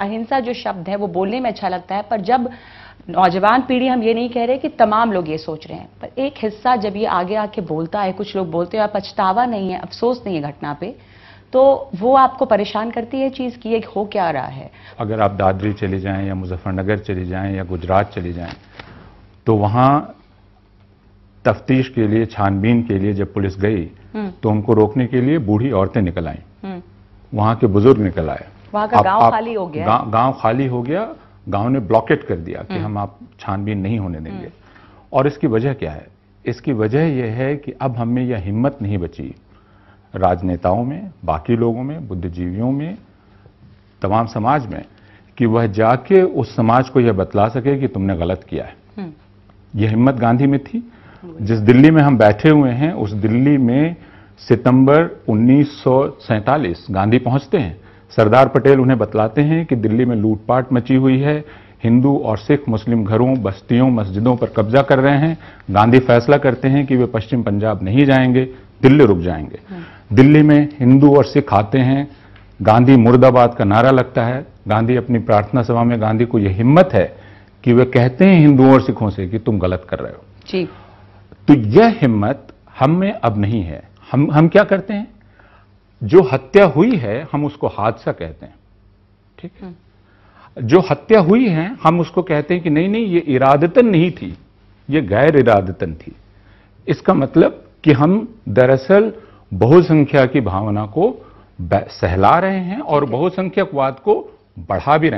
अहिंसा जो शब्द है वो बोलने में अच्छा लगता है पर जब नौजवान पीढ़ी हम ये नहीं कह रहे कि तमाम लोग ये सोच रहे हैं पर एक हिस्सा जब ये आगे आके बोलता है कुछ लोग बोलते हैं पछतावा नहीं है अफसोस नहीं है घटना पे तो वो आपको परेशान करती है चीज़ की एक हो क्या रहा है अगर आप दादरी चले जाएं या मुजफ्फरनगर चले जाएं या गुजरात चले जाएं तो वहाँ तफ्तीश के लिए छानबीन के लिए जब पुलिस गई हम्म। तो उनको रोकने के लिए बूढ़ी औरतें निकल आई हम्म। वहाँ के बुजुर्ग निकल आए वहाँ का गांव खाली हो गया गांव खाली हो गया गांव ने ब्लॉकेट कर दिया कि हम्म। हम आप छानबीन नहीं होने देंगे हम्म। और इसकी वजह क्या है इसकी वजह यह है कि अब हमें यह हिम्मत नहीं बची राजनेताओं में बाकी लोगों में बुद्धिजीवियों में तमाम समाज में कि वह जाके उस समाज को यह बतला सके कि तुमने गलत किया है हम्म। यह हिम्मत गांधी में थी जिस दिल्ली में हम बैठे हुए हैं उस दिल्ली में सितंबर उन्नीस गांधी पहुंचते हैं सरदार पटेल उन्हें बतलाते हैं कि दिल्ली में लूटपाट मची हुई है हिंदू और सिख मुस्लिम घरों बस्तियों मस्जिदों पर कब्जा कर रहे हैं गांधी फैसला करते हैं कि वे पश्चिम पंजाब नहीं जाएंगे दिल्ली रुक जाएंगे हाँ। दिल्ली में हिंदू और सिख आते हैं गांधी मुर्दाबाद का नारा लगता है गांधी अपनी प्रार्थना सभा में गांधी को यह हिम्मत है कि वे कहते हैं हिंदुओं और सिखों से कि तुम गलत कर रहे हो जी। तो यह हिम्मत हम में अब नहीं है हम हम क्या करते हैं जो हत्या हुई है हम उसको हादसा कहते हैं ठीक है जो हत्या हुई है हम उसको कहते हैं कि नहीं नहीं ये इरादतन नहीं थी ये गैर इरादतन थी इसका मतलब कि हम दरअसल बहुसंख्या की भावना को सहला रहे हैं और बहुसंख्यकवाद को बढ़ा भी रहे हैं